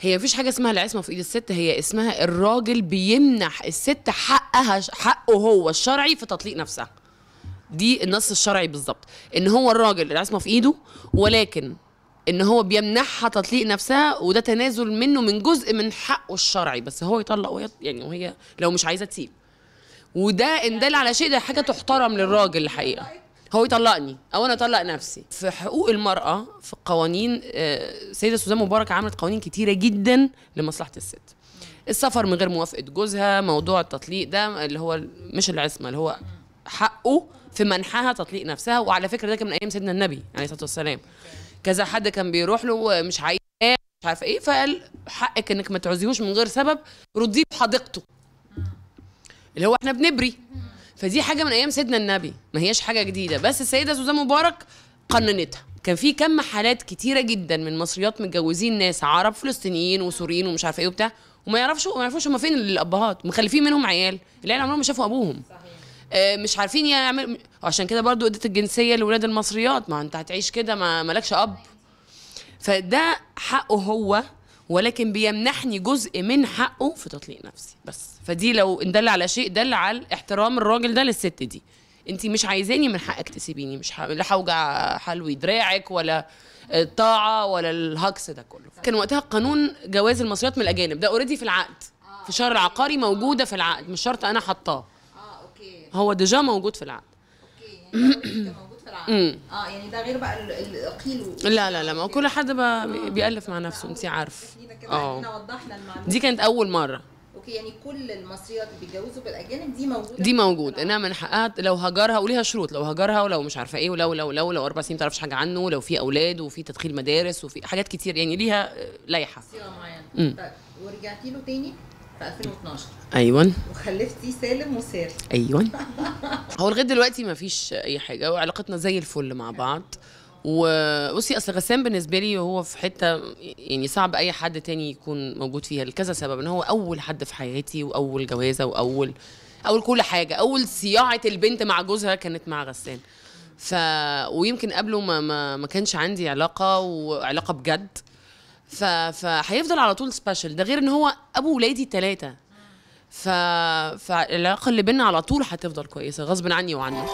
هي مفيش حاجه اسمها العصمه في ايد الست هي اسمها الراجل بيمنح الست حقها حقه هو الشرعي في تطليق نفسها دي النص الشرعي بالظبط ان هو الراجل العصمه في ايده ولكن ان هو بيمنحها تطليق نفسها وده تنازل منه من جزء من حقه الشرعي بس هو يطلق وهي يعني وهي لو مش عايزه تسيب وده ان دل على شيء ده حاجه تحترم للراجل الحقيقه هو يطلقني او انا اطلق نفسي في حقوق المراه في القوانين السيده آه، سوزان مبارك عملت قوانين كتيره جدا لمصلحه الست السفر من غير موافقه جوزها موضوع التطليق ده اللي هو مش العصمه اللي هو حقه في منحها تطليق نفسها وعلى فكره ده كان من ايام سيدنا النبي عليه الصلاه والسلام كذا حد كان بيروح له مش عايز مش عارفه ايه فقال حقك انك ما تعوزيهوش من غير سبب رديه بحديقته اللي هو احنا بنبري فدي حاجه من ايام سيدنا النبي ما هياش حاجه جديده بس السيده سوزان مبارك قننتها كان في كم حالات كتيره جدا من مصريات متجوزين ناس عرب فلسطينيين وسوريين ومش عارفه ايه وبتاع وما يعرفش ما يعرفوش هم فين الابهات مخلفين منهم عيال اللي عمرهم ما شافوا ابوهم صحيح. آه مش عارفين يعمل عشان كده برضو ادت الجنسيه لاولاد المصريات ما انت هتعيش كده ما مالكش اب فده حقه هو ولكن بيمنحني جزء من حقه في تطليق نفسي بس فدي لو ان دل على شيء دل على احترام الراجل ده للست دي انت مش عايزاني من حقك تسيبيني مش لا هوجع حلوي دراعك ولا الطاعه ولا الهكس ده كله كان وقتها قانون جواز المصريات من الاجانب ده اوريدي في العقد آه. في شهر العقاري موجوده في العقد مش شرط انا حطاه آه، هو ديجا موجود في العقد اوكي يعني اه يعني ده غير بقى القيل لا لا لا ما كل حد بقى بيألف مع نفسه انت عارف اه دي كانت اول مره اوكي يعني كل المصريات اللي بيتجوزوا بالاجانب دي موجوده دي موجود انها من حقها لو هجرها وليها شروط لو هجرها ولو مش عارفه ايه ولو لو لو لو اربع سنين ما تعرفش حاجه عنه لو في اولاد وفي تدخيل مدارس وفي حاجات كتير يعني ليها لائحه صيغه معينه طيب ورجعتي له تاني في 2012 ايوه وخلفتي سالم وسال ايوه هو لغايه دلوقتي ما فيش اي حاجه وعلاقتنا زي الفل مع بعض وبصي اصل غسان بالنسبه لي هو في حته يعني صعب اي حد تاني يكون موجود فيها لكذا سبب ان هو اول حد في حياتي واول جوازه واول اول كل حاجه اول صياعه البنت مع جوزها كانت مع غسان ف ويمكن قبله ما ما, ما كانش عندي علاقه وعلاقه بجد ف... فهيفضل على طول سبيشال ده غير ان هو ابو ولادي التلاته ف... فالعلاقه اللي بينا على طول هتفضل كويسه غصب عني وعنه